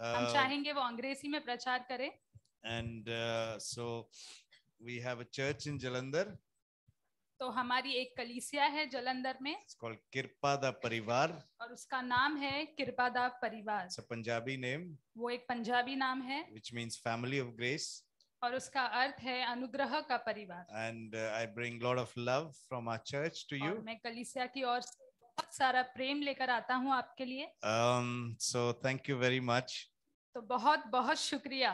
हम uh, चाहेंगे वो अंग्रेजी में प्रचार करें and so we have a church in Jalandhar तो हमारी एक कलीसिया है जलंधर में कॉल्ड कृपादा परिवार और उसका नाम है कृपादा परिवार पंजाबी नेम वो एक पंजाबी नाम है which means family of grace और उसका अर्थ है अनुग्रह का परिवार and I bring lot of love from our church to you मैं कलीसिया की ओर से बहुत सारा प्रेम लेकर आता हूँ आपके लिए so thank you very much तो बहुत बहुत शुक्रिया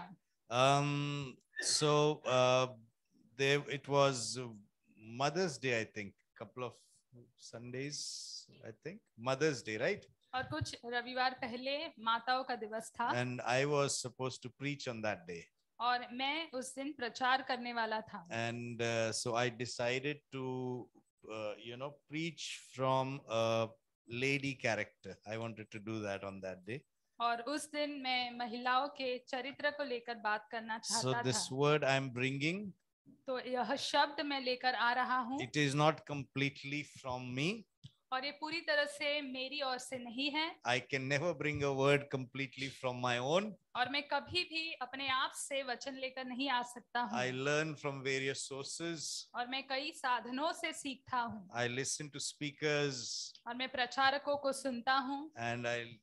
so they it was mother's day I think couple of Sundays I think mother's day right और कुछ रविवार पहले माताओं का दिवस था and I was suppose to preach on that day और मैं उस दिन प्रचार करने वाला था and so I decided to uh, you know preach from a lady character i wanted to do that on that day और उस दिन मैं महिलाओं के चरित्र को लेकर बात करना चाहता so this था। word i'm bringing तो यह शब्द मैं लेकर आ रहा हूँ it is not completely from me और ये पूरी तरह से मेरी ओर से नहीं है I can never bring a word completely from my own और मैं कभी भी अपने आप से वचन लेकर नहीं आ सकता हूँ I learn from various sources और मैं कई साधनों से सीखता हूँ आई लिसन टू स्पीकर और मैं प्रचारकों को सुनता हूँ एंड आई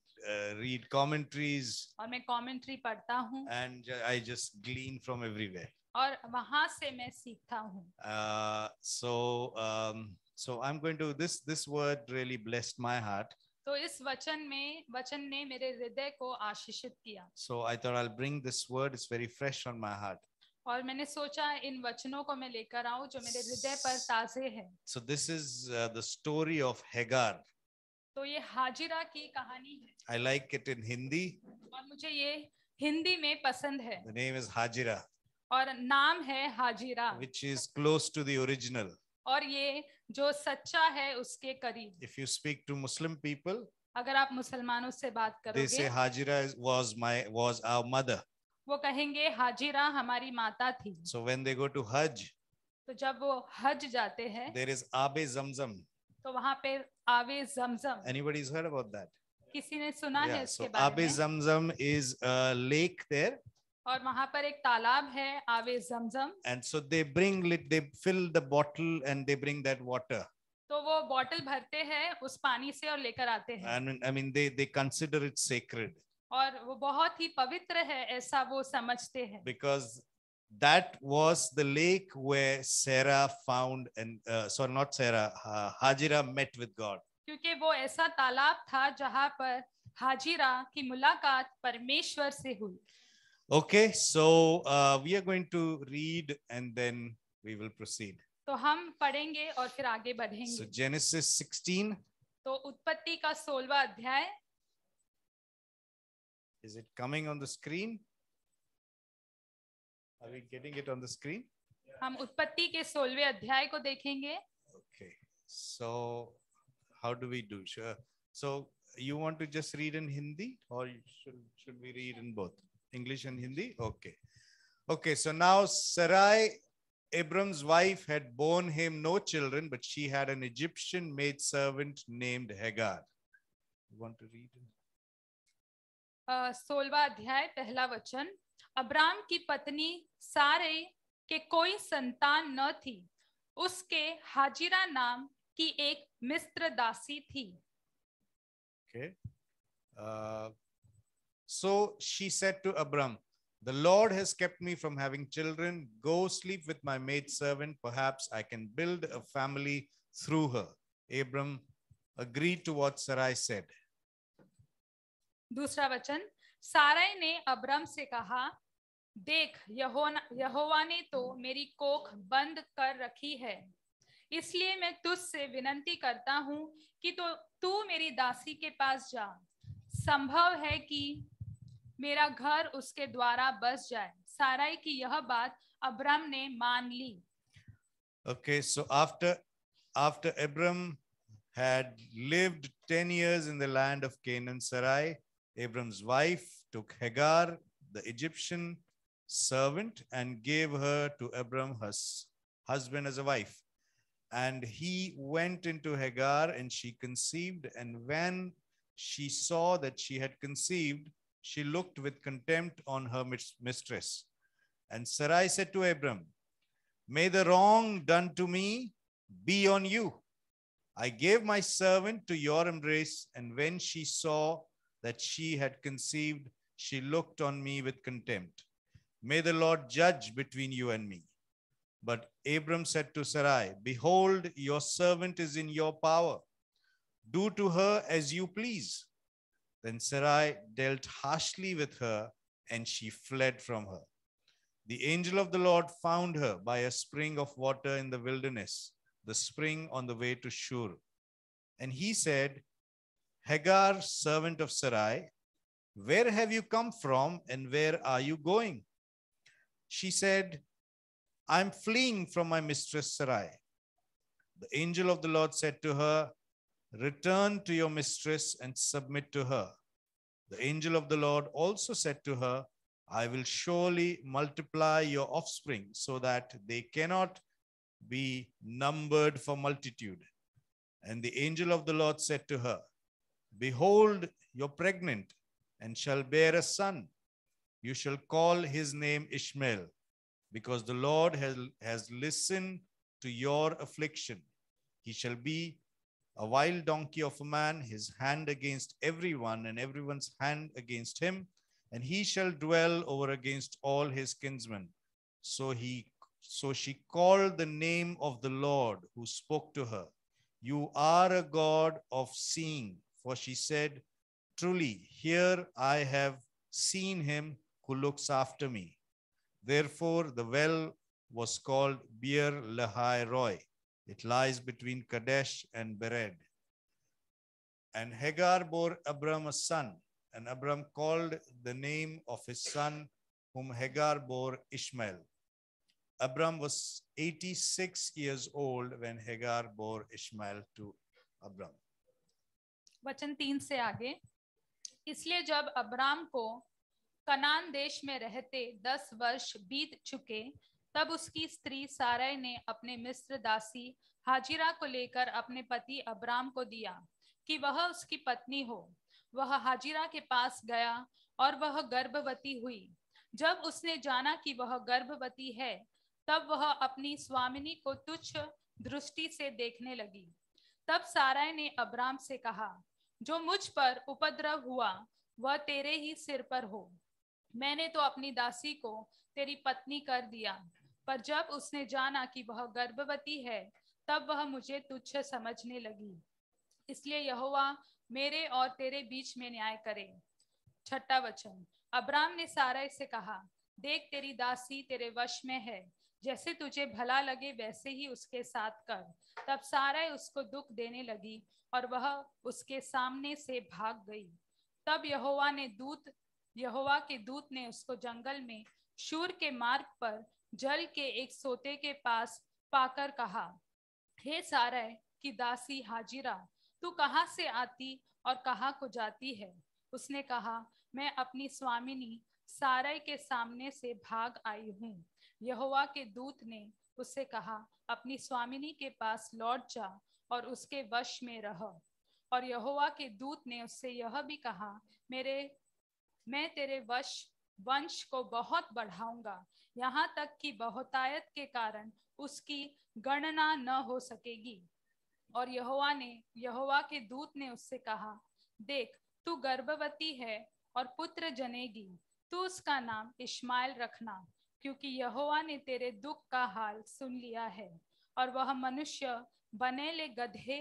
रीड कॉमेंट्रीज और मैं कॉमेंट्री पढ़ता हूँ and I just glean from everywhere और वहां से मैं सीखता हूँ सो uh, so, um, So I'm going to this this word really blessed my heart. तो इस वचन में वचन ने मेरे हृदय को आशीषित किया So I thought I'll bring this word it's very fresh on my heart. और मैंने सोचा इन वचनों को मैं लेकर आऊं जो मेरे हृदय पर ताजे हैं So this is uh, the story of Hagar. तो ये हाजिरा की कहानी है I like it in Hindi. और मुझे ये हिंदी में पसंद है The name is Hajira और नाम है हाजिरा which is close to the original. और ये जो सच्चा है उसके करीब if you speak to Muslim people अगर आप मुसलमानों से बात करोगे say Hajira was my was our mother वो कहेंगे हाजिरा हमारी माता थी so when they go to हज तो जब वो हज जाते हैं देयर इज आबे जमजम तो वहां पे आबे Zamzam anybody has heard about that किसी ने सुना yeah, है इसके so बारे में आबे Zamzam is a lake there और वहां पर एक तालाब है आवे Zamzam and so they bring they fill the bottle and they bring that water तो वो बॉटल भरते हैं उस पानी से और लेकर आते हैं I mean they they consider it sacred और वो बहुत ही पवित्र है ऐसा वो समझते हैं because that was the lake where Sarah found and uh, sorry not Sarah uh, Hajira met with God क्योंकि वो ऐसा तालाब था जहां पर हाजिरा की मुलाकात परमेश्वर से हुई Okay, so uh, we are going to read and then we will proceed. So, हम पढ़ेंगे और फिर आगे बढ़ेंगे. So Genesis 16. So, उत्पत्ति का 16वां अध्याय. Is it coming on the screen? Are we getting it on the screen? हम उत्पत्ति के 16वें अध्याय को देखेंगे. Okay. So how do we do? Sure. So you want to just read in Hindi or should should we read in both? English and Hindi? Okay. Okay, so now Sarai, Abram's wife, had borne him no children, but she had an Egyptian maid servant named Hagar. You want to read it? सोलवा अध्याय पहला वचन Abram की पत्नी सारे के कोई संतान न थी उसके हाजिरा नाम की एक मिस्र दासी थी okay. uh, So she said to Abram, The Lord has kept me from having children. Go sleep with my maidservant. Perhaps I can build a family through her. Abram agreed to what Sarai said. दूसरा वचन साराय ने Abraham से कहा देख यहोवा ने तो मेरी कोख बंद कर रखी है इसलिए मैं तुझसे विनती करता हूँ कि तो तू मेरी दासी के पास जा संभव है कि मेरा घर उसके द्वारा बस जाए साराई की यह बात अब्राम ने मान ली okay so after after abram had lived 10 years in the land of canaan sarai abram's wife took hagar the egyptian servant and gave her to abram her husband as a wife and he went into hagar and she conceived and when she saw that she had conceived she looked with contempt on her mistress. And Sarai said to Abram, May the wrong done to me be on you. I gave my servant to your embrace, and when she saw that she had conceived, she looked on me with contempt. May the Lord judge between you and me. But Abram said to Sarai, Behold, your servant is in your power. Do to her as you please. Then Sarai dealt harshly with her, and she fled from her. The angel of the Lord found her by a spring of water in the wilderness, the spring on the way to Shur. And he said, Hagar, servant of Sarai, where have you come from and where are you going? She said, I'm fleeing from my mistress Sarai. The angel of the Lord said to her, Return to your mistress and submit to her. The angel of the Lord also said to her, I will surely multiply your offspring so that they cannot be numbered for multitude. And the angel of the Lord said to her, Behold, you're pregnant and shall bear a son. You shall call his name Ishmael, because the Lord has, has listened to your affliction. He shall be a wild donkey of a man, his hand against everyone, and everyone's hand against him, and he shall dwell over against all his kinsmen. So he so she called the name of the Lord who spoke to her. You are a God of seeing, for she said, Truly, here I have seen him who looks after me. Therefore, the well was called Beer Lahai Roy. It lies between Kadesh and Bered. And Hagar bore Abram a son, and Abram called the name of his son, whom Hagar bore Ishmael. Abram was 86 years old when Hagar bore Ishmael to Abram. वचन तीन से आगे इसलिए जब Abram को कनान देश में रहते दस वर्ष बीत चुके तब उसकी स्त्री साराय ने अपने मिस्र दासी हाजिरा को लेकर अपने पति अब्राम को दिया कि वह उसकी पत्नी हो वह हाजिरा के पास गया और वह गर्भवती हुई जब उसने जाना कि वह गर्भवती है तब वह अपनी स्वामिनी को तुच्छ दृष्टि से देखने लगी तब साराय ने अब्राम से कहा जो मुझ पर उपद्रव हुआ वह तेरे ही सिर पर हो मैंने तो अपनी दासी को तेरी पत्नी कर दिया पर जब उसने जाना कि वह गर्भवती है तब वह मुझे तुच्छ समझने लगी इसलिए यहोवा मेरे और तेरे बीच में न्याय करे छठा वचन अब्राम ने सारा से कहा देख तेरी दासी तेरे वश में है जैसे तुझे भला लगे वैसे ही उसके साथ कर तब सारा उसको दुख देने लगी और वह उसके सामने से भाग गई तब यहोवा ने दूत यहोवा के दूत ने उसको जंगल में शूर के मार्ग पर जल के एक सोते के पास पाकर कहा हे hey की दासी हाजिरा तू कहाँ से आती और कहाँ को जाती है उसने कहा मैं अपनी स्वामिनी सारय के सामने से भाग आई हूँ यहोवा के दूत ने उससे कहा अपनी स्वामिनी के पास लौट जा और उसके वश में रह और यहोवा के दूत ने उससे यह भी कहा मेरे मैं तेरे वश वंश को बहुत बढ़ाऊंगा यहाँ तक कि बहुतायत के कारण उसकी गणना न हो सकेगी और यहोवा ने यहोवा के दूत ने उससे कहा देख तू गर्भवती है और पुत्र जनेगी तू उसका नाम इश्माइल रखना क्योंकि यहोवा ने तेरे दुख का हाल सुन लिया है और वह मनुष्य बनेले गधे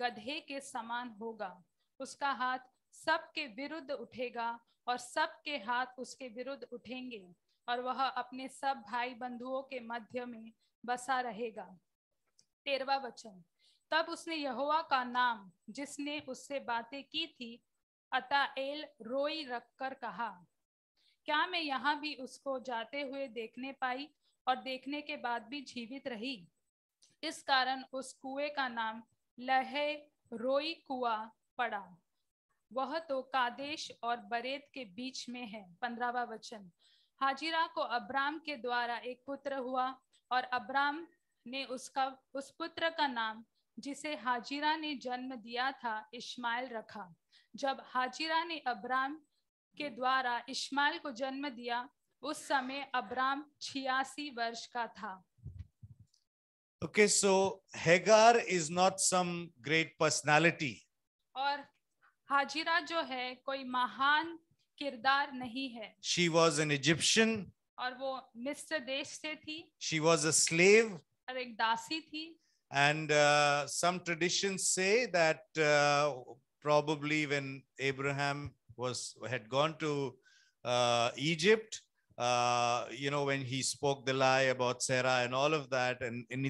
गधे के समान होगा उसका हाथ सबके विरुद्ध उठेगा और सबके हाथ उसके विरुद्ध उठेंगे और वह अपने सब भाई बंधुओं के मध्य में बसा रहेगा तेरवा वचन तब उसने यहोवा का नाम जिसने उससे बातें की थी अताएल रोई रखकर कहा क्या मैं यहाँ भी उसको जाते हुए देखने पाई और देखने के बाद भी जीवित रही इस कारण उस कुएं का नाम लहे रोई कुआ पड़ा वह तो कादेश और बरेत के बीच में है पंद्रहवा वचन हाजिरा को अब्राम के द्वारा एक पुत्र हुआ और अब्राम ने उसका उस पुत्र का नाम जिसे हाजिरा ने जन्म दिया था इस्माइल रखा जब हाजिरा ने अब्राम के द्वारा इस्माइल को जन्म दिया उस समय अब्राम छियासी वर्ष का था okay so Hagar is not some great personality और हाजिरा जो है कोई महान किरदार नहीं है शी वॉज एन इजिप्शियन और वो मिस्र देश से थी शी वॉज अ स्लेव और एक दासी थी and uh, some traditions say that uh, probably when abraham was had gone to uh, egypt uh, you know when he spoke the lie about sarah and all of that and in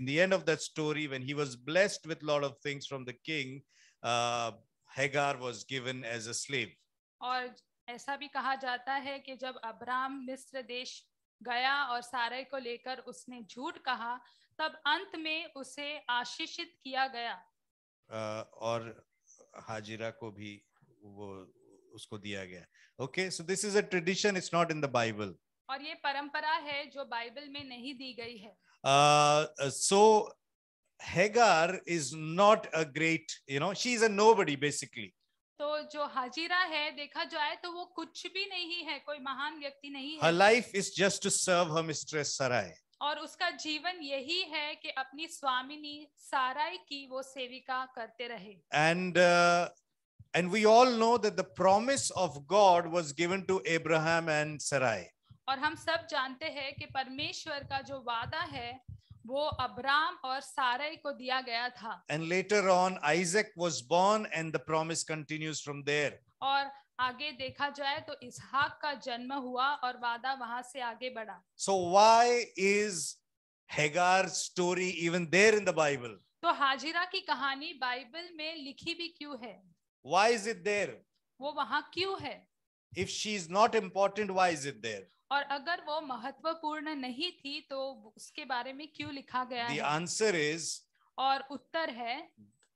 in the end of that story when he was blessed with a lot of things from the king Hagar was given as a slave. और ऐसा भी कहा जाता है कि जब Abram मिस्र देश गया और सारे को लेकर उसने झूठ कहा तब अंत में उसे आशीषित किया गया uh, और हाजिरा को भी वो उसको दिया गया okay so this is a tradition it's not in the Bible और ये परंपरा है जो बाइबल में नहीं दी गई है सो uh, so, Hagar is not a great, you know, she is a nobody basically. तो जो हाजिरा है देखा जाए तो वो कुछ भी नहीं है कोई महान व्यक्ति नहीं है Her life is just to serve her mistress Sarai. और उसका जीवन यही है कि अपनी स्वामिनी साराय की वो सेविका करते रहे and and we all know that the promise of God was given to Abraham and Sarai और हम सब जानते हैं कि परमेश्वर का जो वादा है वो अब्राम और सारै को दिया गया था and later on Isaac was born and the promise continues from there और आगे देखा जाए तो इसहाक का जन्म हुआ और वादा वहां से आगे बढ़ा so why is Hagar story even there in the Bible तो हाजिरा की कहानी बाइबल में लिखी भी क्यों है व्हाई इज इट देयर वो वहां क्यों है if is not important why is it there और अगर वो महत्वपूर्ण नहीं थी तो उसके बारे में क्यों लिखा गया the है? answer is और उत्तर है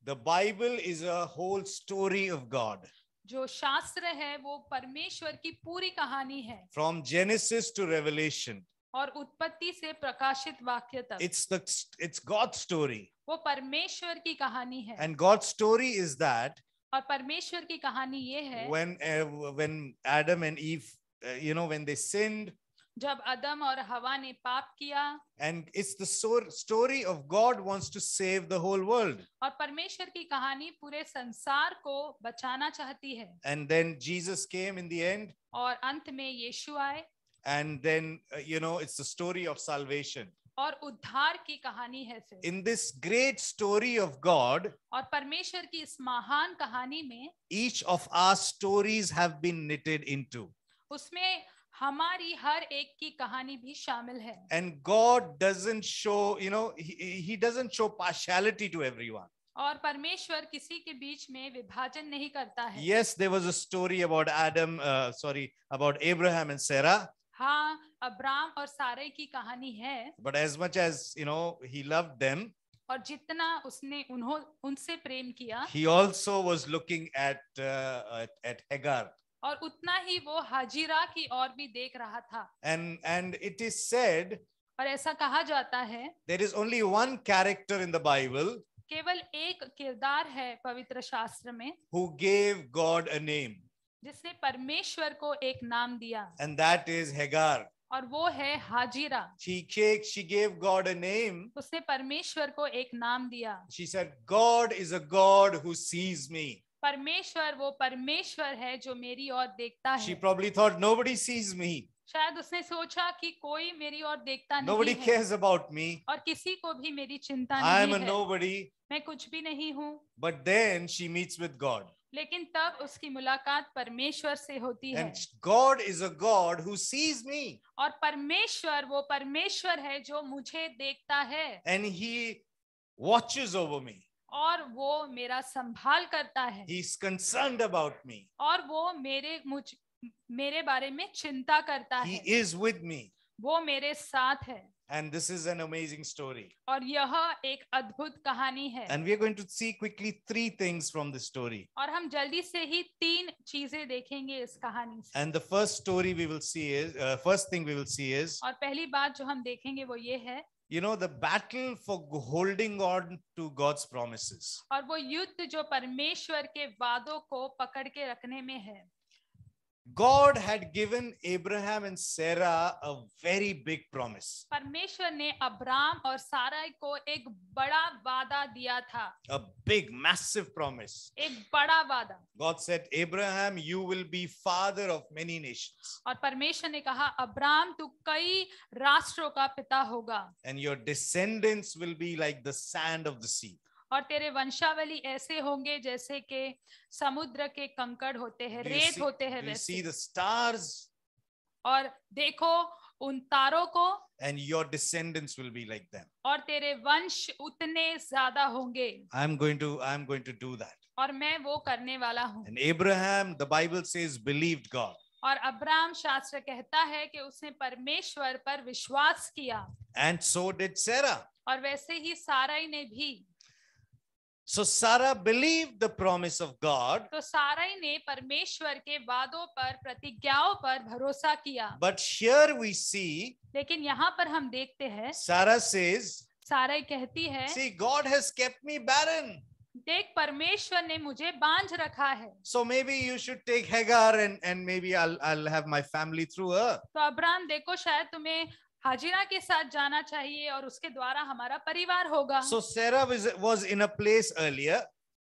the bible is a whole story of god जो शास्त्र है वो परमेश्वर की पूरी कहानी है फ्रॉम जेनेसिस टू revelation और उत्पत्ति से प्रकाशित वाक्य तक इट्स इट्स गॉड स्टोरी वो परमेश्वर की कहानी है and God story is that और परमेश्वर की कहानी ये है when uh, when Adam and Eve uh, you know when they sinned जब अदम और हवा ने पाप किया and it's the story of God wants to save the whole world और परमेश्वर की कहानी पूरे संसार को बचाना चाहती है and then Jesus came in the end और अंत में यीशु आए and then you know it's the story of salvation और उद्धार की कहानी है फिर in this great story of God और परमेश्वर की इस महान कहानी में each of our stories have been knitted into उसमें हमारी हर एक की कहानी भी शामिल है and God doesn't show you know he doesn't show partiality to everyone और परमेश्वर किसी के बीच में विभाजन नहीं करता है yes there was a story about Adam sorry about Abraham and Sarah हाँ अब्राम और सारे की कहानी है but as much as you know he love them और जितना उसने उन्हों उनसे प्रेम किया he also was looking at at Hagar और उतना ही वो हाजिरा की ओर भी देख रहा था and and it is said और ऐसा कहा जाता है there is only one character in the Bible केवल एक किरदार है पवित्र शास्त्र में who gave God a name जिसने परमेश्वर को एक नाम दिया एंड दैट इज हेगार और वो है हाजिरा she gave God a name. उसने परमेश्वर को एक नाम दिया she said, God is a God who sees me. परमेश्वर वो परमेश्वर है जो मेरी और देखता she है thought, sees me. शायद उसने सोचा कि कोई मेरी और देखता nobody नहीं cares है। about me. और किसी को भी मेरी चिंता I नहीं am है। a nobody. मैं कुछ भी नहीं हूँ but then she meets with God लेकिन तब उसकी मुलाकात परमेश्वर से होती है God is a God who sees me और परमेश्वर वो परमेश्वर है जो मुझे देखता है and he watches over me और वो मेरा संभाल करता है he is concern about me और वो मेरे मुझ मेरे बारे में चिंता करता he है ही इज विद मी वो मेरे साथ है and this is an amazing story और यह एक अद्भुत कहानी है and we are going to see quickly three things from this story और हम जल्दी से ही तीन चीजें देखेंगे इस कहानी से and the first story we will see is first thing we will see is और पहली बात जो हम देखेंगे वो ये है You know, the battle for holding on to God's promises. और वो युद्ध जो परमेश्वर के वादों को पकड़ के रखने में है God had given Abraham and Sarah a very big promise. परमेश्वर ने अब्राम और सारा को एक बड़ा वादा दिया था. A big massive promise. एक बड़ा वादा. God said Abraham you will be father of many nations. और परमेश्वर ने कहा अब्राम तू कई राष्ट्रों का पिता होगा. And your descendants will be like the sand of the sea. और तेरे वंशावली ऐसे होंगे जैसे के समुद्र के कंकड़ होते हैं रेत होते हैं वैसे सी द स्टार्स और देखो उन तारों को and your descendants will be like them और तेरे वंश उतने ज्यादा होंगे I am going to I am going to do that और मैं वो करने वाला हूँ and abraham the Bible says believed God और अब्राहम शास्त्र कहता है कि उसने परमेश्वर पर विश्वास किया एंड सो डिड सारा और वैसे ही साराई ने भी So Sarah believed the promise of God. तो साराई ने परमेश्वर के वादों पर प्रतिज्ञाओं पर भरोसा किया. But here we see. लेकिन यहाँ पर हम देखते हैं. Sarah says. साराई कहती है. See, God has kept me barren. देख परमेश्वर ने मुझे बांझ रखा है so maybe you should take Hagar and and maybe I I have my family through her तो अब्राम देखो शायद तुम्हें हाजिरा के साथ जाना चाहिए और उसके द्वारा हमारा परिवार होगा so Sarah was in a place earlier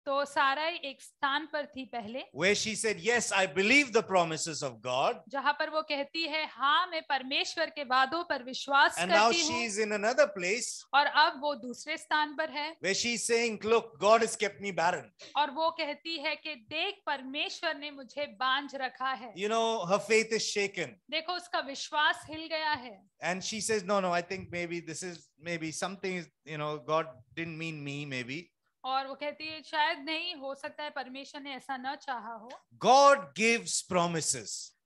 तो साराई एक स्थान पर थी पहले where she said yes I believe the promises of God जहाँ पर वो कहती है हाँ मैं परमेश्वर के वादों पर विश्वास and now she is in another place और अब वो दूसरे स्थान पर है where she is saying look God has kept me barren और वो कहती है कि देख परमेश्वर ने मुझे बांझ रखा है you know her faith is shaken देखो उसका विश्वास हिल गया है and she says no no I think maybe this is maybe something you know God didn't mean me maybe और वो कहती है शायद नहीं हो सकता है परमेश्वर ने ऐसा न चाहा हो गॉड गिव्स प्रोमिस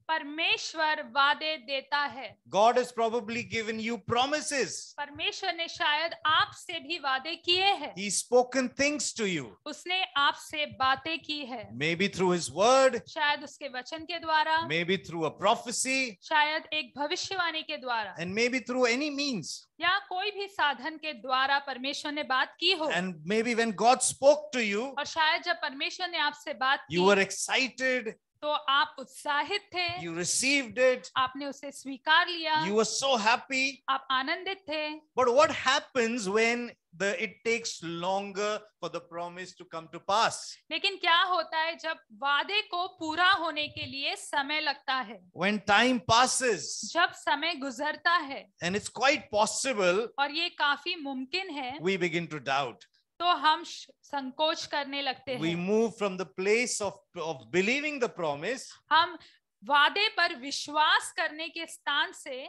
परमेश्वर वादे देता है God is probably given you promise परमेश्वर ने शायद आपसे भी वादे किए हैं he spoken things to you उसने आपसे बातें की है maybe through his word शायद उसके वचन के द्वारा maybe through a prophecy शायद एक भविष्यवाणी के द्वारा and maybe through any means या कोई भी साधन के द्वारा परमेश्वर ने बात की हो and maybe when God spoke to you और शायद जब परमेश्वर ने आपसे बात की यू आर एक्साइटेड तो आप उत्साहित थे यू रिसीव इट आपने उसे स्वीकार लिया यू आर सो हैप्पी आप आनंदित थे but what happens when the it takes longer for the promise to come to pass लेकिन क्या होता है जब वादे को पूरा होने के लिए समय लगता है व्हेन टाइम पासेस जब समय गुजरता है एंड इट्स क्वाइट पॉसिबल और ये काफी मुमकिन है वी बिगिन टू डाउट तो हम संकोच करने लगते we हैं move from the place of of believing the promise हम वादे पर विश्वास करने के स्थान से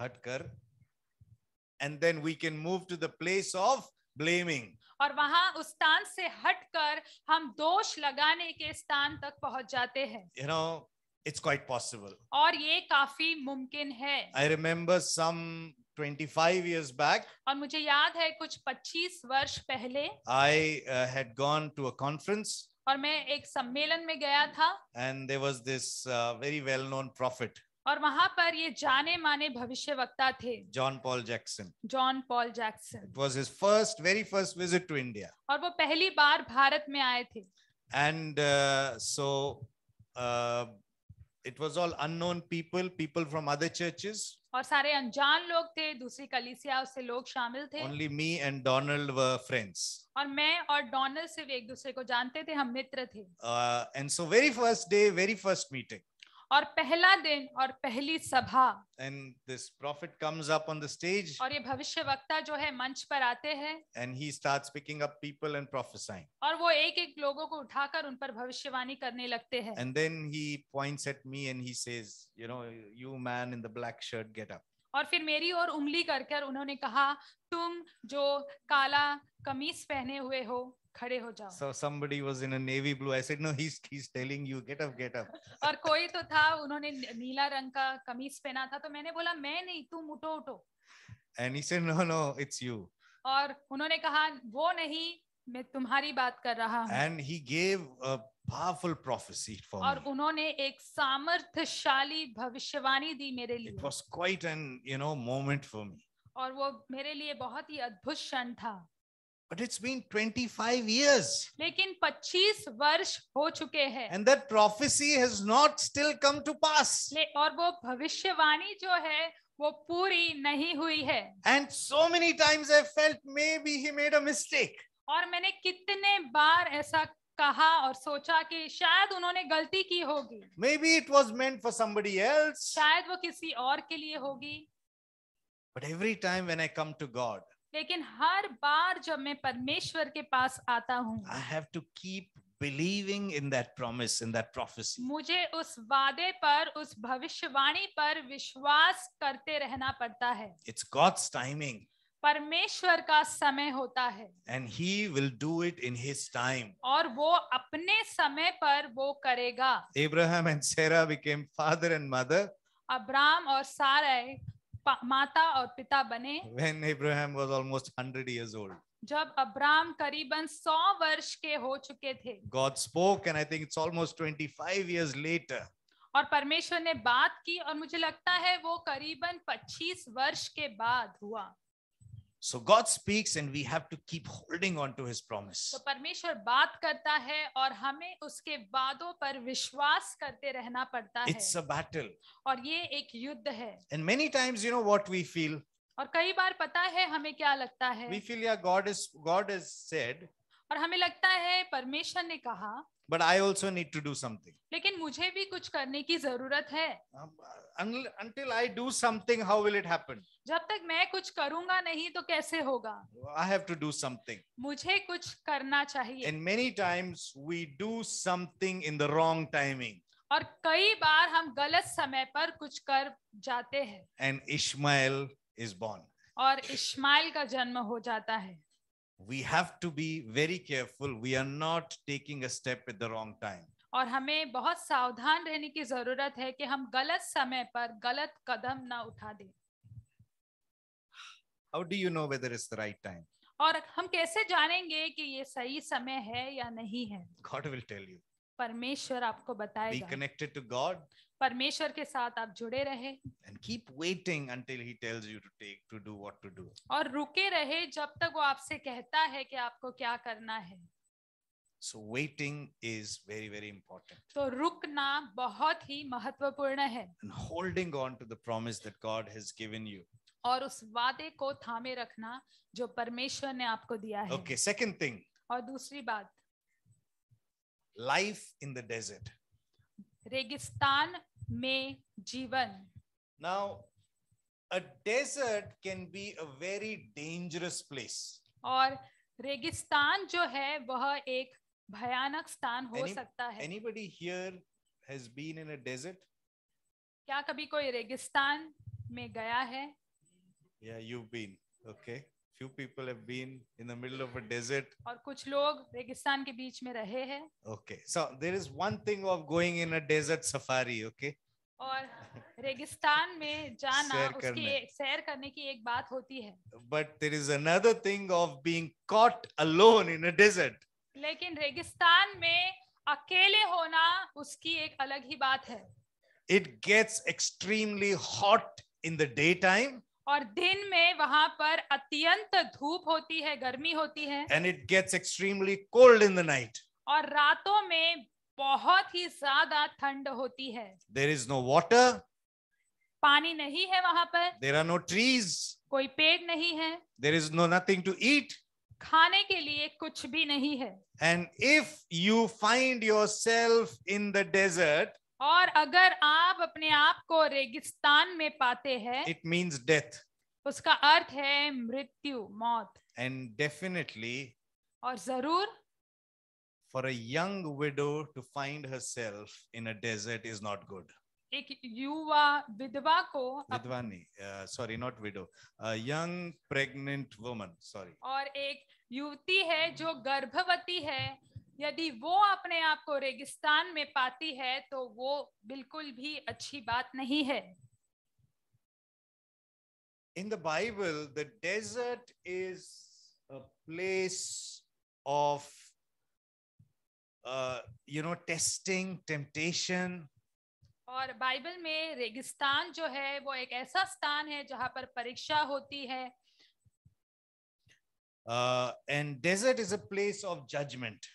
हटकर and then we can move to the place of blaming और वहां उस स्थान से हटकर हम दोष लगाने के स्थान तक पहुंच जाते हैं you know it's quite possible और ये काफी मुमकिन है I remember some 25 years back aur mujhe yaad hai kuch 25 varsh pehle I uh, had gone to a conference aur main ek sammelan mein gaya tha and there was this uh, very well known prophet और वहां पर ये जाने माने भविष्य वक्ता थे John Paul Jackson John Paul Jackson it was his first very first visit to India और वो पहली बार भारत में आए थे and so uh, so, uh, it was all unknown people people from other churches और सारे अनजान लोग थे दूसरी कलीसिया से लोग शामिल थे only me and donald were friends और मैं और डोनाल्ड सिर्फ एक दूसरे को जानते थे हम मित्र थे uh, and so very first day very first meeting और पहला दिन और पहली सभा and this prophet comes up on the stage और ये भविष्य वक्ता जो है मंच पर आते हैं and he start speaking up people and prophesying और वो एक एक लोगों को उठाकर उन पर भविष्यवाणी करने लगते हैं and then he points at me and he says you know you man in the black shirt get up और फिर मेरी और उंगली करकर उन्होंने कहा तुम जो काला कमीज पहने हुए हो खड़े हो जाओ so somebody was in a navy blue I said no he is he is telling you get up get up और कोई तो था उन्होंने नीला रंग का कमीज पहना था तो मैंने बोला मैं नहीं तुम उठो उठो and he said no no it's you और उन्होंने कहा वो नहीं मैं तुम्हारी बात कर रहा हूं and he gave a powerful prophecy for और me. उन्होंने एक सामर्थ्यशाली भविष्यवाणी दी मेरे लिए it was quite an you know moment for me और वो मेरे लिए बहुत ही अद्भुत क्षण था But it's been 25 years. लेकिन 25 वर्ष हो चुके हैं. And that prophecy has not still come to pass. ले और वो भविष्यवाणी जो है वो पूरी नहीं हुई है. And so many times I felt maybe he made a mistake. और मैंने कितने बार ऐसा कहा और सोचा कि शायद उन्होंने गलती की होगी Maybe it was meant for somebody else. शायद वो किसी और के लिए होगी But every time when I come to God, लेकिन हर बार जब मैं परमेश्वर के पास आता हूँ I have to keep believing in that promise in that prophecy मुझे उस वादे पर उस भविष्यवाणी पर विश्वास करते रहना पड़ता है it's god's timing परमेश्वर का समय होता है and he will do it in his time और वो अपने समय पर वो करेगा Ibrahim and Sarah became father and mother Abraham और सारा माता और पिता बने when Abraham was almost 100 years old जब अब्राम करीबन 100 वर्ष के हो चुके थे God spoke and I think it's almost 25 years later और परमेश्वर ने बात की और मुझे लगता है वो करीबन 25 वर्ष के बाद हुआ So God speaks and we have to keep holding on to his promise. तो परमेश्वर बात करता है और हमें उसके वादों पर विश्वास करते रहना पड़ता है. It's a battle. और ये एक युद्ध है. And many times you know what we feel. और कई बार पता है हमें क्या लगता है. We feel yeah God is God has said. और हमें लगता है परमेश्वर ने कहा. But I also need to do something लेकिन मुझे भी कुछ करने की जरूरत है until I do something, how will it happen? जब तक मैं कुछ करूंगा नहीं तो कैसे होगा I have to do something. मुझे कुछ करना चाहिए And many times we do something in the wrong timing. और कई बार हम गलत समय पर कुछ कर जाते हैं And Ishmael is born. और इश्माइल का जन्म हो जाता है we have to be very careful we are not taking a step at the wrong time और हमें बहुत सावधान रहने की जरूरत है कि हम गलत समय पर गलत कदम ना उठा दें how do you know whether it's the right time और हम कैसे जानेंगे कि ये सही समय है या नहीं है god will tell you परमेश्वर आपको बताएगा be connected to god परमेश्वर के साथ आप जुड़े रहे and keep waiting until he tells you to take to do what to do और रुके रहे जब तक वो आपसे कहता है कि आपको क्या करना है so waiting is very very important तो रुकना बहुत ही महत्वपूर्ण है and holding on to the promise that God has given you और उस वादे को थामे रखना जो परमेश्वर ने आपको दिया है ओके सेकंड थिंग और दूसरी बात लाइफ इन द डेजर्ट रेगिस्तान में जीवन now a desert can be a very dangerous place और रेगिस्तान जो है वह एक भयानक स्थान हो Any, सकता है anybody here has been in a desert क्या कभी कोई रेगिस्तान में गया है या you been okay few people have been in the middle of a desert और कुछ लोग रेगिस्तान के बीच में रहे हैं okay so there is one thing of going in a desert safari okay और रेगिस्तान में जाना उसकी सैर करने की एक बात होती है but there is another thing of being caught alone in a desert लेकिन रेगिस्तान में अकेले होना उसकी एक अलग ही बात है it gets extremely hot in the daytime और दिन में वहां पर अत्यंत धूप होती है गर्मी होती है and it gets extremely cold in the night और रातों में बहुत ही ज्यादा ठंड होती है देर इज नो वॉटर पानी नहीं है वहां पर देर आर नो ट्रीज कोई पेड़ नहीं है there is no nothing to eat खाने के लिए कुछ भी नहीं है and if you find yourself in the desert और अगर आप अपने आप को रेगिस्तान में पाते हैं इट मीन्स डेथ उसका अर्थ है मृत्यु मौत एंड डेफिनेटली और जरूर for a widow to find herself इन a desert is not एक युवा विधवा को विधवा नहीं sorry not widow young pregnant woman sorry और एक युवती है जो गर्भवती है यदि वो अपने आप को रेगिस्तान में पाती है तो वो बिल्कुल भी अच्छी बात नहीं है in the Bible the desert is a place of you know testing temptation और बाइबल में रेगिस्तान जो है वो एक ऐसा स्थान है जहां पर परीक्षा होती है and desert is a place of judgment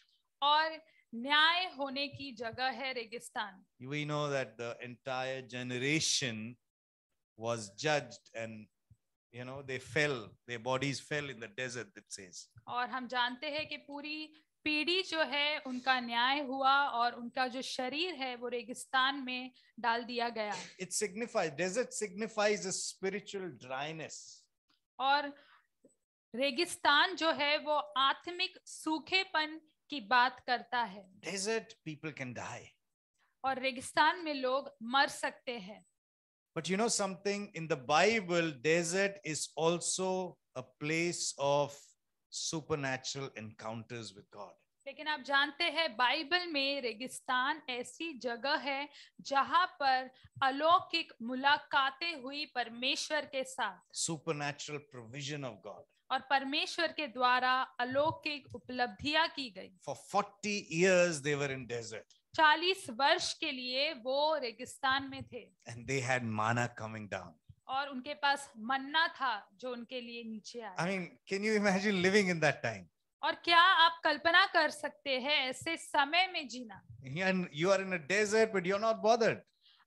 और न्याय होने की जगह है रेगिस्तान we know that the entire generation was judged एंड you know they fell their bodies fell in the desert it says और हम जानते हैं कि पूरी पीढ़ी जो है उनका न्याय हुआ और उनका जो शरीर है वो रेगिस्तान में डाल दिया गया it signifies desert signifies a spiritual dryness और रेगिस्तान जो है वो आत्मिक सूखेपन की बात करता है डेजर्ट पीपल कैन डाई और रेगिस्तान में लोग मर सकते हैं but you know something in the Bible desert is also a place of supernatural encounters with God लेकिन आप जानते हैं बाइबल में रेगिस्तान ऐसी जगह है जहां पर अलौकिक मुलाकातें हुई परमेश्वर के साथ सुपरनेचुरल प्रोविजन ऑफ गॉड और परमेश्वर के द्वारा अलौकिक उपलब्धियां की गई for forty years there in desert चालीस वर्ष के लिए वो रेगिस्तान में थे and they had manna coming down और उनके पास मन्ना था जो उनके लिए नीचे आया I mean can you imagine living in that time और क्या आप कल्पना कर सकते हैं ऐसे समय में जीना you are in a desert but you are not bothered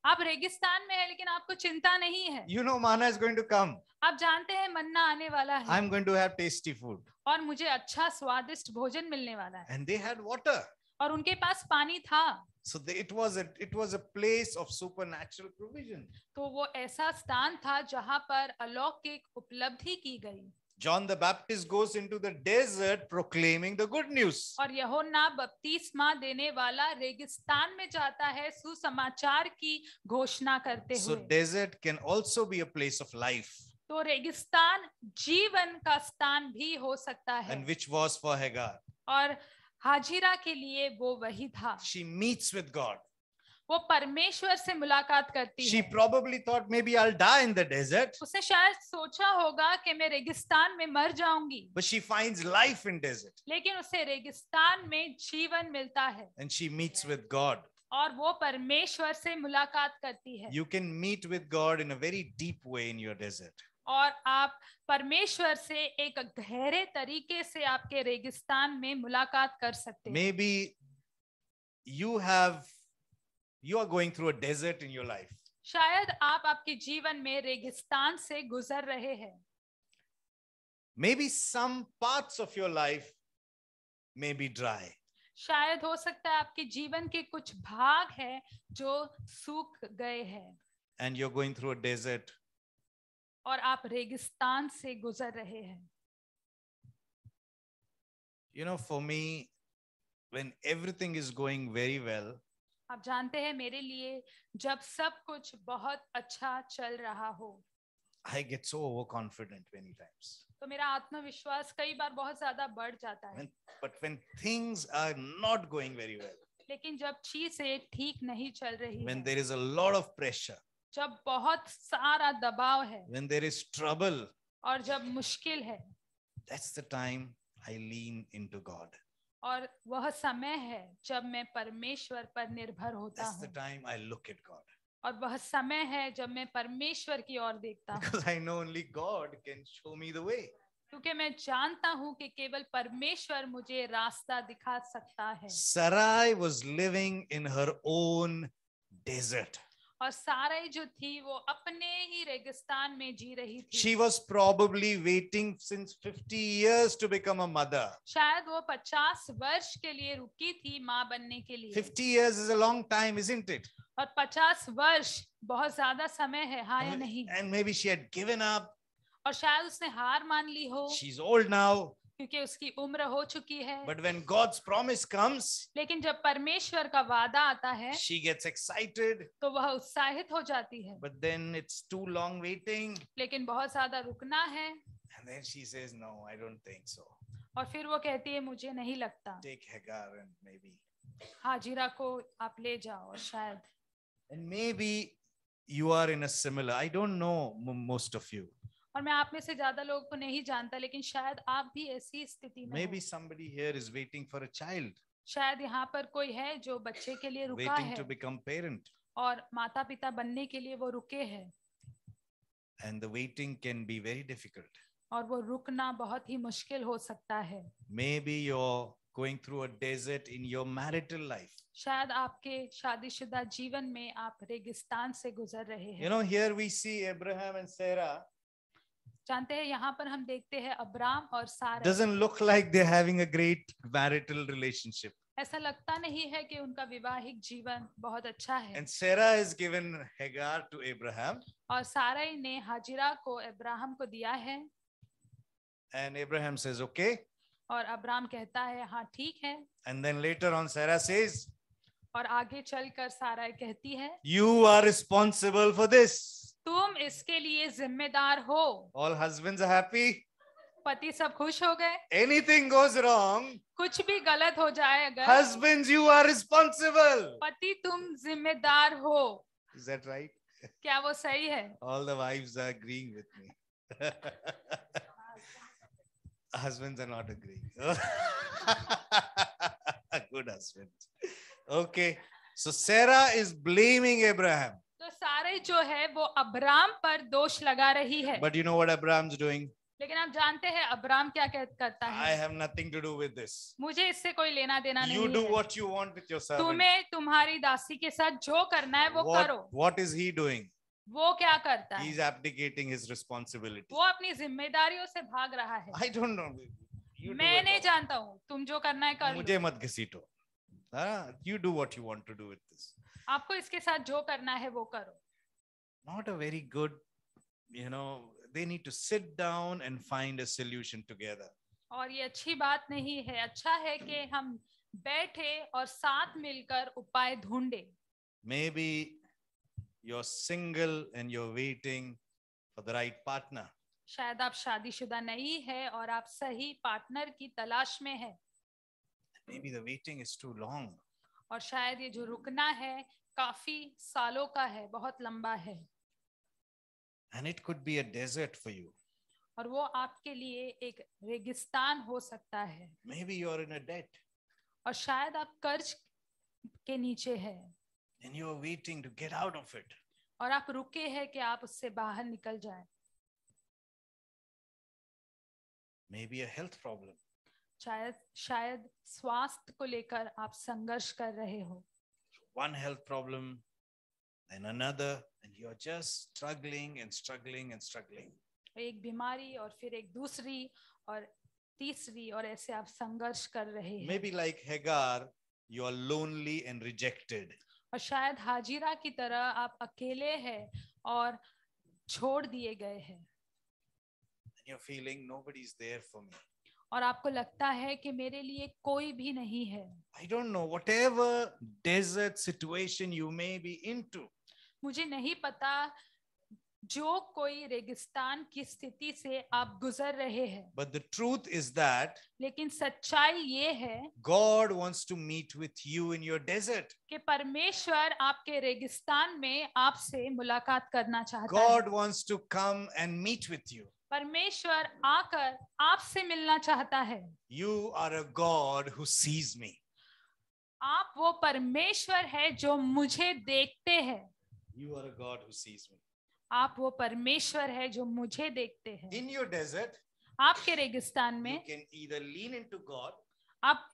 आप रेगिस्तान में है लेकिन आपको चिंता नहीं है you know manna is going to come आप जानते हैं मन्ना आने वाला है I am going to have tasty food और मुझे अच्छा स्वादिष्ट भोजन मिलने वाला है एंड दे हैड वाटर और उनके पास पानी था So the, it was a it was a place of supernatural provision. तो वो ऐसा स्थान था जहाँ पर अलौकिक उपलब्धि की गई. John the Baptist goes into the desert proclaiming the good news. और यहोना बपतिस्मा देने वाला रेगिस्तान में जाता है सुसमाचार की घोषणा करते हुए. So desert can also be a place of life. तो रेगिस्तान जीवन का स्थान भी हो सकता है. And which was for Hagar. और हाजिरा के लिए वो वही था. She meets with God. वो परमेश्वर से मुलाकात करती She है probably thought maybe I'll die in the desert उसने शायद सोचा होगा कि मैं रेगिस्तान में मर जाऊंगी but she finds life in desert लेकिन उसे रेगिस्तान में जीवन मिलता है and she meets with God और वो परमेश्वर से मुलाकात करती है you can meet with God in a very deep way in your desert और आप परमेश्वर से एक गहरे तरीके से आपके रेगिस्तान में मुलाकात कर सकते हैं maybe you have you are going through a desert in your life शायद आप आपके जीवन में रेगिस्तान से गुजर रहे हैं maybe some parts of your life may be dry शायद हो सकता है आपके जीवन के कुछ भाग हैं जो सूख गए हैं and you're going through a desert और आप रेगिस्तान से गुजर रहे हैं you know for me when everything is going very well आप जानते हैं मेरे लिए जब सब कुछ बहुत अच्छा चल रहा हो I get so overconfident many times. तो मेरा आत्मविश्वास कई बार बहुत ज्यादा बढ़ जाता है. but when things are not going very well. लेकिन जब चीजें ठीक नहीं चल रही When there is a lot of pressure. जब बहुत सारा दबाव है. When there is trouble. और जब मुश्किल है. That's the time I lean into God. और वह समय है जब मैं परमेश्वर पर निर्भर होता हूँ time I look at God और वह समय है जब मैं परमेश्वर की ओर देखता हूँ वे क्योंकि मैं जानता हूँ कि केवल परमेश्वर मुझे रास्ता दिखा सकता है Sarai was living in her own desert और सारे जो थी वो अपने ही रेगिस्तान में जी रही थी she was probably waiting since fifty years to become a mother शायद वो पचास वर्ष के लिए रुकी थी माँ बनने के लिए fifty years is a long time isn't it और पचास वर्ष बहुत ज्यादा समय है हाँ या नहीं and maybe she had और शायद उसने हार मान ली हो शी इज ओल्ड नाउ क्योंकि उसकी उम्र हो चुकी है but when God's promise comes लेकिन जब परमेश्वर का वादा आता है शी गेट्स एक्साइटेड तो वह उत्साहित हो जाती है but then it's too long waiting लेकिन बहुत ज्यादा रुकना है and then she says no I don't think so और फिर वो कहती है मुझे नहीं लगता take Hagar and maybe Hajira को आप ले जाओ और शायद and maybe you are in a similar i don't know most of you और मैं आप में से ज्यादा लोगों को नहीं जानता लेकिन शायद आप भी ऐसी स्थिति में Maybe somebody here is waiting for a child. शायद यहाँ पर कोई है जो बच्चे के लिए रुका waiting है to become parent. और माता पिता बनने के लिए वो रुके हैं And the waiting can be very difficult. और वो रुकना बहुत ही मुश्किल हो सकता है Maybe you're going through a desert in your marital life. शायद आपके शादीशुदा जीवन में आप रेगिस्तान से गुजर रहे हैं. You know, here we see Abraham and Sarah. जानते हैं यहाँ पर हम देखते हैं अब्राम और Sarah doesn't look like they having great marital relationship ऐसा लगता नहीं है कि उनका विवाहिक जीवन बहुत अच्छा है and Sarai is given Hagar to Abraham और सारा ने हाजिरा को अब्राहम को दिया है एंड अब्राहम सेज ओके और अब्राम कहता है हाँ ठीक है and then later on Sarai says और आगे चलकर सारा कहती है you are responsible for this तुम इसके लिए जिम्मेदार हो ऑल हस्बैंड्स हैप्पी पति सब खुश हो गए एनीथिंग गोज रॉन्ग कुछ भी गलत हो जाए अगर हस्बैंड यू आर रिस्पॉन्सिबल पति तुम जिम्मेदार हो इज दैट राइट क्या वो सही है all the wives are agreeing with me husbands are not agreeing. Good husband. Okay. So Sarah is blaming Abraham. तो सारे जो है वो अब्राम पर दोष लगा रही है but you know what Abram's लेकिन आप जानते हैं अब्राम क्या करता है I have nothing to do with this मुझे इससे कोई लेना देना you नहीं you do what you want with your तुम्हें तुम्हारी दासी के साथ जो करना है वो what, करो वॉट इज ही डूइंग वो क्या करता He's है abdicating his responsibility. वो अपनी जिम्मेदारियों से भाग रहा है आई डोंट नो मैं नहीं जानता हूँ तुम जो करना है कर मुझे मत घसीटो you do what you want to do with this आपको इसके साथ जो करना है वो करो not a very good you know they need to sit down and find a solution together और ये अच्छी बात नहीं है अच्छा है कि हम बैठे और साथ मिलकर उपाय ढूंढे maybe your single and your waiting for the right partner शायद आप शादीशुदा नहीं है और आप सही पार्टनर की तलाश में है maybe the waiting is too long और शायद ये जो रुकना है काफी सालों का है बहुत लंबा है and it could be a desert for you और वो आपके लिए एक रेगिस्तान हो सकता है maybe you are in a debt और शायद आप कर्ज के नीचे है and you are waiting to get out of it और आप रुके हैं कि आप उससे बाहर निकल जाएं मे बी अ हेल्थ शायद शायद स्वास्थ्य को लेकर आप संघर्ष कर रहे हो one health problem then another and you're just struggling and struggling and struggling एक बीमारी और फिर एक दूसरी और तीसरी और ऐसे आप संघर्ष कर रहे हैं maybe like Hagar you are lonely and rejected और शायद हाजिरा की तरह आप अकेले हैं और छोड़ दिए गए हैं and you're feeling nobody is there for me और आपको लगता है कि मेरे लिए कोई भी नहीं है I don't know ever desert situation you may be too मुझे नहीं पता जो कोई रेगिस्तान की स्थिति से आप गुजर रहे हैं but the truth is that लेकिन सच्चाई ये है God wants to meet with you in your desert के परमेश्वर आपके रेगिस्तान में आपसे मुलाकात करना चाहता God है God wants to come and meet with you परमेश्वर आकर आपसे मिलना चाहता है you are a God who sees me आप वो परमेश्वर है जो मुझे देखते हैं you are a God who sees me आप वो परमेश्वर है जो मुझे देखते हैं इन योर डेजर्ट आपके रेगिस्तान में you can either lean into God आप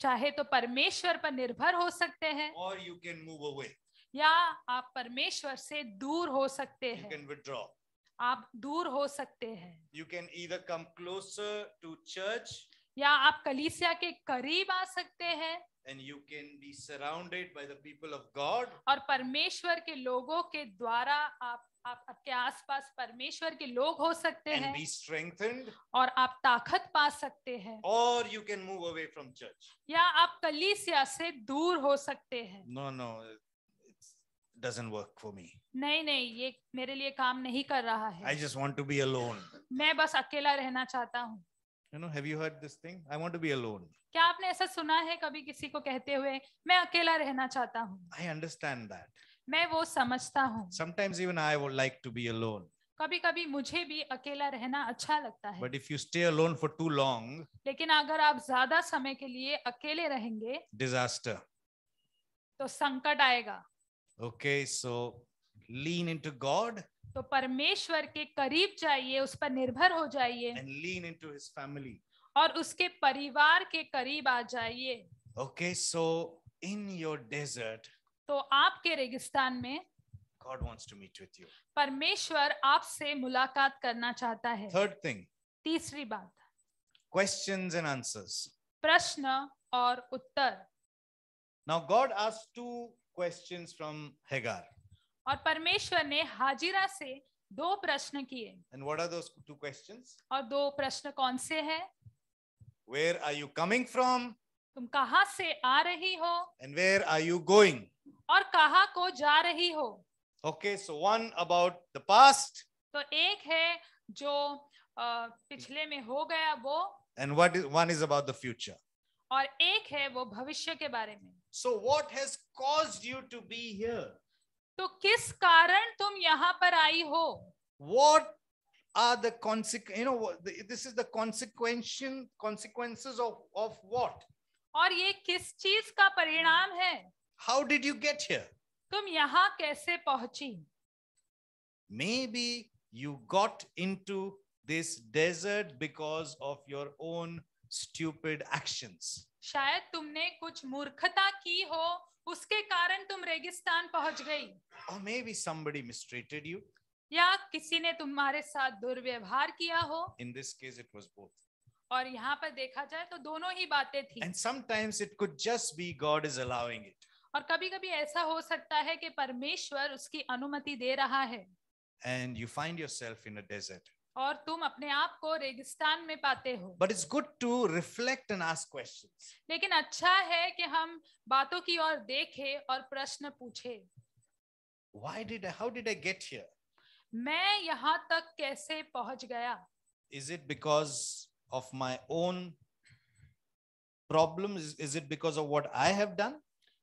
चाहे तो परमेश्वर पर निर्भर हो सकते हैं और यू कैन मूव अवे या आप परमेश्वर से दूर हो सकते हैं यू कैन विथड्रॉ आप दूर हो सकते हैं you can either come closer to church या आप कलीसिया के करीब आ सकते हैं and you can be surrounded by the people of god और परमेश्वर के लोगों के द्वारा आप आप आपके आसपास परमेश्वर के लोग हो सकते हैं be strengthened. और आप ताकत पा सकते हैं और you can move away from church या आप कलीसिया से दूर हो सकते हैं no no doesn't work for me नहीं नहीं ये मेरे लिए काम नहीं कर रहा है I just want to be alone मैं बस अकेला रहना चाहता हूँ You know, have you heard this thing? I want to be alone. क्या आपने ऐसा सुना है कभी किसी को कहते हुए मैं अकेला रहना चाहता हूँ I understand that. मैं वो समझता हूँ Sometimes even I would like to be alone. कभी कभी मुझे भी अकेला रहना अच्छा लगता है But if you stay alone for too long, लेकिन अगर आप ज्यादा समय के लिए अकेले रहेंगे disaster. तो संकट आएगा Okay, so lean into God. so परमेश्वर के करीब जाइए उस पर निर्भर हो जाइए and lean into his family. और उसके परिवार के करीब आ जाइए Okay, so in your desert. तो आपके रेगिस्तान में God wants to meet with you. परमेश्वर आपसे मुलाकात करना चाहता है Third thing. तीसरी बात Questions and answers. प्रश्न और उत्तर Now God asks two questions from Hagar. और परमेश्वर ने हाजिरा से दो प्रश्न किए And what are those two questions? और दो प्रश्न कौन से हैं? Where are you coming from? तुम कहाँ से आ रही हो? And where are you going? और कहाँ को जा रही हो? Okay, so one about the past. तो एक है जो uh, पिछले में हो गया वो. And what is, one is about the future. और एक है वो भविष्य के बारे में so what has cause you to be here तो किस कारण तुम यहाँ पर आई हो what are the you this is the consequence of of what और ये किस चीज का परिणाम है how did you get here तुम यहाँ कैसे पहुंची maybe you got into this desert because of your own stupid actions शायद तुमने कुछ मूर्खता की हो उसके कारण तुम रेगिस्तान पहुंच गई or maybe somebody mistreated you या किसी ने तुम्हारे साथ दुर्व्यवहार किया हो in this case it was both और यहाँ पर देखा जाए तो दोनों ही बातें थी and sometimes it could just be God is allowing it और कभी कभी ऐसा हो सकता है कि परमेश्वर उसकी अनुमति दे रहा है and you find yourself in a desert और तुम अपने आप को रेगिस्तान में पाते हो but it's good to reflect and ask question लेकिन अच्छा है कि हम बातों की ओर देखें और प्रश्न पूछे why did how did I get get मैं यहाँ तक कैसे पहुंच गया? Is it because of my own problem is it because of what I have done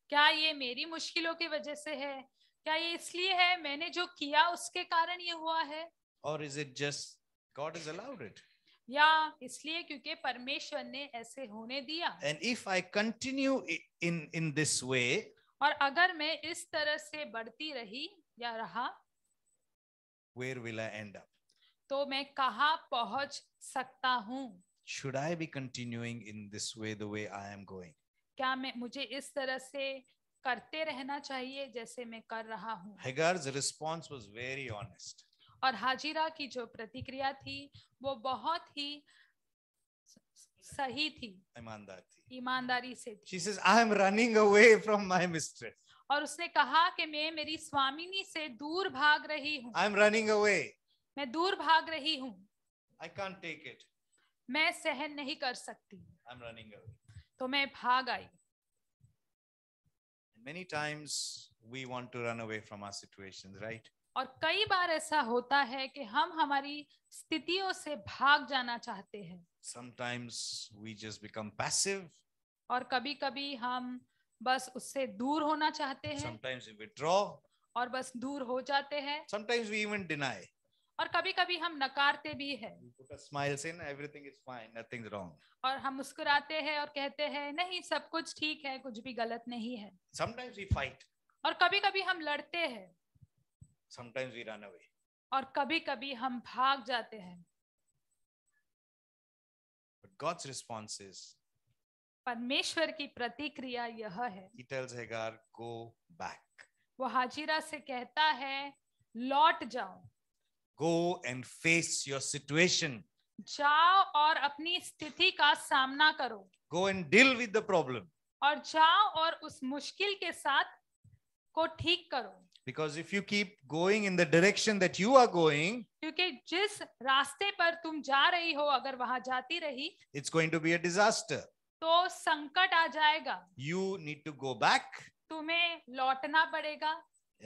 क्या ये मेरी मुश्किलों की वजह से है? क्या ये इसलिए है मैंने जो किया उसके कारण ये हुआ है? और is it just God has allowed it. या इसलिए क्योंकि परमेश्वर ने ऐसे होने दिया and if I continue in in this way और अगर मैं इस तरह से बढ़ती रही या रहा where will I end up तो मैं कहा पहुंच सकता हूँ should I be continuing in this way the way I am going क्या मैं मुझे इस तरह से करते रहना चाहिए जैसे मैं कर रहा हूँ Hagar's response was very honest और हाजिरा की जो प्रतिक्रिया थी वो बहुत ही सही थी ईमानदार थी ईमानदारी से थी She says, I am running away from my mistress. और उसने कहा कि मैं मेरी स्वामिनी से दूर भाग रही हूँ आई एम रनिंग अवे मैं दूर भाग रही हूँ आई कांट टेक इट मैं सहन नहीं कर सकती आई एम रनिंग अवे तो मैं भाग आई many times we want to run away from our situations right और कई बार ऐसा होता है कि हम हमारी स्थितियों से भाग जाना चाहते हैं Sometimes we just become passive. और कभी कभी हम बस उससे दूर होना चाहते हैं Sometimes we withdraw. और बस दूर हो जाते हैं Sometimes we even deny. और कभी कभी हम नकारते भी है और हम मुस्कुराते हैं और कहते हैं नहीं सब कुछ ठीक है कुछ भी गलत नहीं है Sometimes we fight. और कभी कभी हम लड़ते हैं sometimes we run away aur kabhi kabhi hum bhag jate hain but god's response is parmeshwar ki pratikriya yah hai he tells hagar go back wo hajira se kehta hai लौट जाओ go and face your situation जाओ और अपनी स्थिति का सामना करो go and deal with the problem और जाओ और उस मुश्किल के साथ को ठीक करो because if you keep going in the direction that you are going क्योंकि जिस रास्ते पर तुम जा रही हो अगर वहां जाती रही it's going to be a disaster तो संकट आ जाएगा you need to go back तुम्हें लौटना पड़ेगा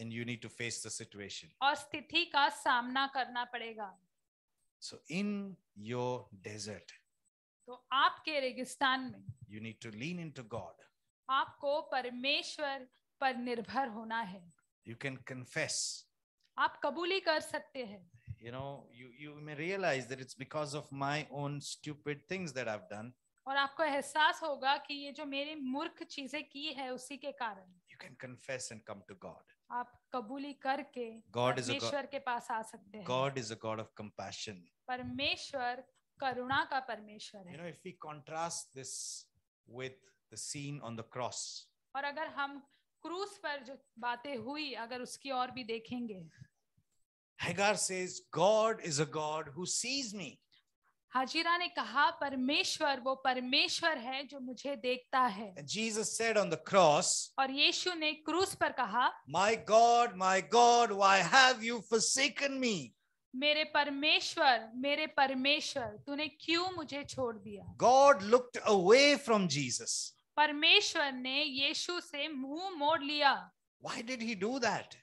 and you need to face the situation और स्थिति का सामना करना पड़ेगा so in your desert तो आपके रेगिस्तान में you need to lean into god आपको परमेश्वर पर निर्भर होना है you can confess आप कबूली कर सकते हैं you know you you may realize that it's because of my own stupid things that I've done और आपको एहसास होगा कि ये जो मेरी मूर्ख चीजें की है उसी के कारण you can confess and come to God आप कबूली करके God is परमेश्वर के पास आ सकते हैं God is a God of compassion परमेश्वर करुणा का परमेश्वर है you know if we contrast this with the scene on the cross और अगर हम क्रूस पर जो बातें हुई अगर उसकी और भी देखेंगे Hagar says God is a God who sees me हाजिरा ने कहा परमेश्वर वो परमेश्वर है जो मुझे देखता है Jesus said on the cross और यीशु ने क्रूस पर कहा my God my God why have you forsaken me मेरे परमेश्वर मेरे परमेश्वर तूने क्यों मुझे छोड़ दिया God looked away from Jesus परमेश्वर ने यीशु से मुंह मोड़ लिया Why did he do that?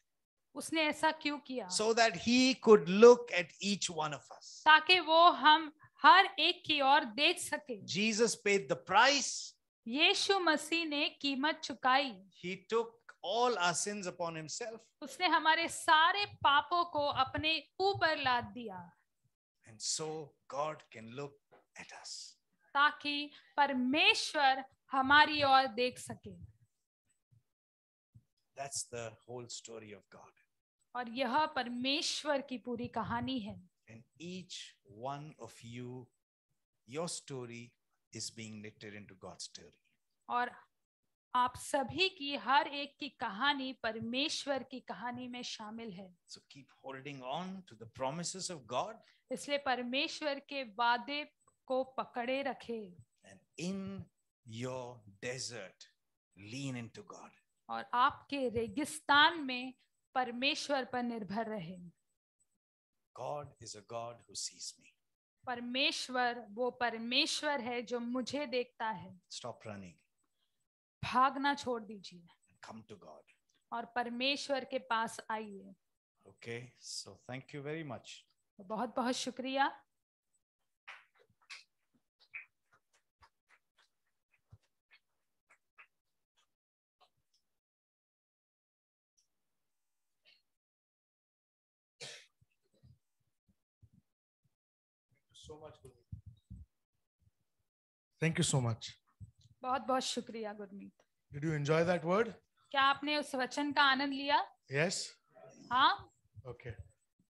उसने ऐसा क्यों किया So that he could look at each one of us. ताकि वो हम हर एक की ओर देख सके Jesus paid the price. यीशु मसीह ने कीमत चुकाई He took all our sins upon himself. उसने हमारे सारे पापों को अपने ऊपर लाद दिया And so God can look at us. ताकि परमेश्वर हमारी ओर देख सके That's the whole story of God. और यह परमेश्वर की पूरी कहानी है And each one of you, your story is being knitted into God's story. और आप सभी की हर एक की कहानी परमेश्वर की कहानी में शामिल है so keep holding on to the promises of God. इसलिए परमेश्वर के वादे को पकड़े रखे And in your desert lean into god और आपके रेगिस्तान में परमेश्वर पर निर्भर रहे god is a god who sees me परमेश्वर वो परमेश्वर है जो मुझे देखता है stop running भागना छोड़ दीजिए come to god और परमेश्वर के पास आइए okay so thank you very much बहुत बहुत शुक्रिया थैंक यू सो मच बहुत बहुत शुक्रिया Gurmeet did you enjoy that word क्या आपने उस वचन का आनंद लिया यस हाँ ओके